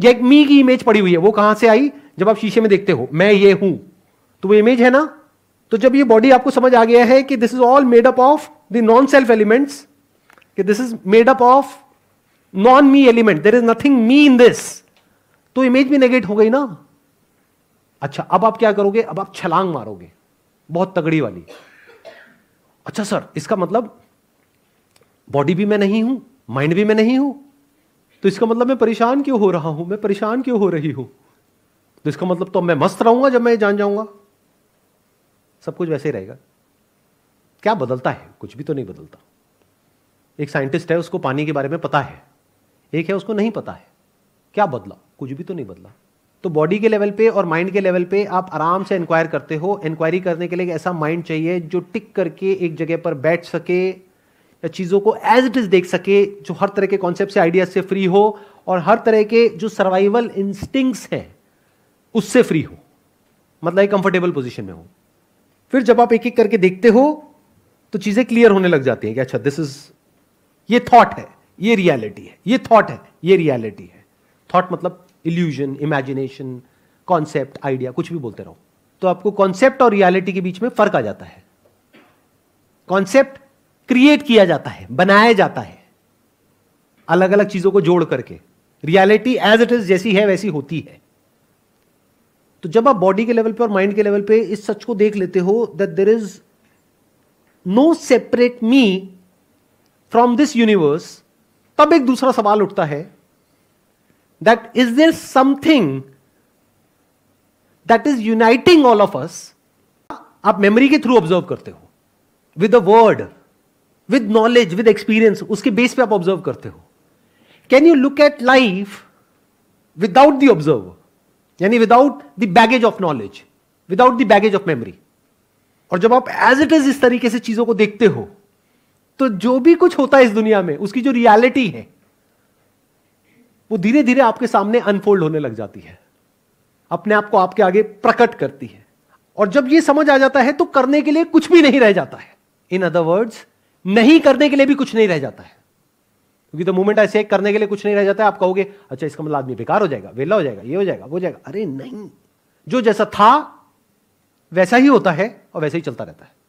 ये एक मी की इमेज पड़ी हुई है वो कहां से आई जब आप शीशे में देखते हो मैं ये हूं तो वो इमेज है ना तो जब ये बॉडी आपको समझ आ गया है कि this is all made up of the non self elements कि this is made up of non me element there is nothing me in this तो इमेज भी नेगेट हो गई ना अच्छा अब आप क्या करोगे अब आप छलांग मारोगे बहुत तगड़ी वाली अच्छा सर इसका मतलब बॉडी भी मैं नहीं हूं माइंड भी मैं नहीं हूं तो इसका मतलब मैं परेशान क्यों हो रहा हूं मैं परेशान क्यों हो रही हूं तो इसका मतलब तो मैं मस्त रहूंगा जब मैं जान जाऊंगा सब कुछ वैसे ही रहेगा क्या बदलता है कुछ भी तो नहीं बदलता एक साइंटिस्ट है उसको पानी के बारे में पता है एक है उसको नहीं पता है क्या बदला कुछ भी तो नहीं बदला तो बॉडी के लेवल पे और माइंड के लेवल पे आप आराम से इंक्वायर करते हो इंक्वायरी करने के लिए ऐसा माइंड चाहिए जो टिक करके एक जगह पर बैठ सके चीज़ों को एज इट इज़ देख सके जो हर तरह के कॉन्सेप्ट से आइडियाज से फ्री हो और हर तरह के जो सर्वाइवल इंस्टिंग्स हैं उससे फ्री हो मतलब एक कंफर्टेबल पोजिशन में हो फिर जब आप एक एक करके देखते हो तो चीज़ें क्लियर होने लग जाती हैं कि अच्छा दिस इज ये थॉट है ये रियलिटी है ये थॉट है ये रियलिटी है थॉट मतलब इल्यूजन इमेजिनेशन कॉन्सेप्ट आइडिया कुछ भी बोलते रहो तो आपको कॉन्सेप्ट और रियलिटी के बीच में फर्क आ जाता है कॉन्सेप्ट क्रिएट किया जाता है बनाया जाता है अलग अलग चीजों को जोड़ करके रियलिटी एज इट इज जैसी है वैसी होती है तो जब आप बॉडी के लेवल पे और माइंड के लेवल पे इस सच को देख लेते हो that there is no separate me from this universe तब एक दूसरा सवाल उठता है that is there something that is uniting all of us आप मेमोरी के थ्रू ऑब्जर्व करते हो with a word with knowledge with experience उसके बेस पे आप ऑब्जर्व करते हो can you look at life without the observe यानी without the baggage of knowledge without the baggage of memory और जब आप एज इट इज इस तरीके से चीजों को देखते हो तो जो भी कुछ होता है इस दुनिया में उसकी जो रियलिटी है वो धीरे धीरे आपके सामने अनफोल्ड होने लग जाती है अपने आप को आपके आगे प्रकट करती है और जब ये समझ आ जाता है तो करने के लिए कुछ भी नहीं रह जाता है इन अदर वर्ड्स नहीं करने के लिए भी कुछ नहीं रह जाता है क्योंकि तो मूवमेंट ऐसे करने के लिए कुछ नहीं रह जाता है आप कहोगे अच्छा इसका मतलब आदमी बेकार हो जाएगा वेला हो जाएगा ये हो जाएगा वो हो जाएगा अरे नहीं जो जैसा था वैसा ही होता है और वैसा ही चलता रहता है